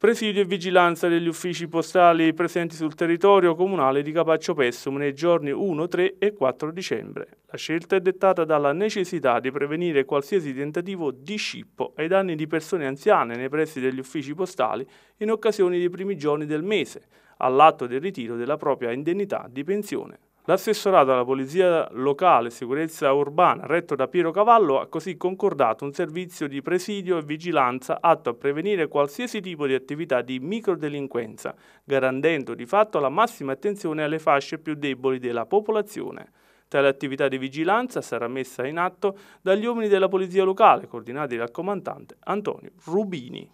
presidio e vigilanza degli uffici postali presenti sul territorio comunale di Capaccio Pessum nei giorni 1, 3 e 4 dicembre. La scelta è dettata dalla necessità di prevenire qualsiasi tentativo di scippo ai danni di persone anziane nei pressi degli uffici postali in occasione dei primi giorni del mese, all'atto del ritiro della propria indennità di pensione. L'assessorato alla Polizia Locale e Sicurezza Urbana, retto da Piero Cavallo, ha così concordato un servizio di presidio e vigilanza atto a prevenire qualsiasi tipo di attività di microdelinquenza, garantendo di fatto la massima attenzione alle fasce più deboli della popolazione. Tale attività di vigilanza sarà messa in atto dagli uomini della Polizia Locale, coordinati dal comandante Antonio Rubini.